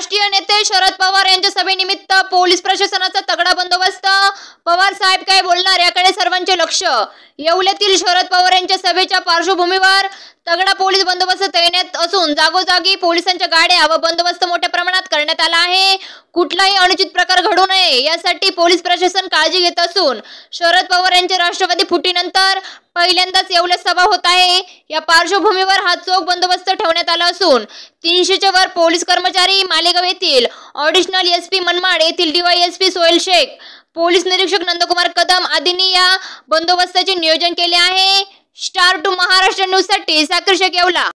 राष्ट्रीय नेते शरद पवार यांच्या सभेनिमित्त पोलीस प्रशासनाचा तगडा बंदोबस्त पवार साहेब काय बोलणार याकडे सर्वांचे लक्ष येवल्यातील शरद पवार यांच्या सभेच्या पार्श्वभूमीवर तगडा पोलीस बंदोबस्त तैनात असून जागोजागी पोलिसांच्या गाड्या व बंदोबस्त मोठ्या प्रमाणात करण्यात आला आहे कुठलाही अनुचित प्रकार घडू नये यासाठी पोलीस प्रशासन काळजी घेत असून शरद पवार यांच्या राष्ट्रवादी फुटीनंतर पहिल्यांदाच एवढ्या सभा होत आहे या पार्श्वभूमीवर हा चोख बंदोबस्त ठेवण्यात आला असून तीनशेच्या वर पोलीस कर्मचारी मालेगाव येथील ऑडिशनल एस पी मनमाड येथील डीवायएसपी सोहेल शेख पोलीस निरीक्षक नंदकुमार कदम आदींनी या बंदोबस्ताचे नियोजन केले आहे स्टार टू महाराष्ट्र न्यूज साठी शेख येवला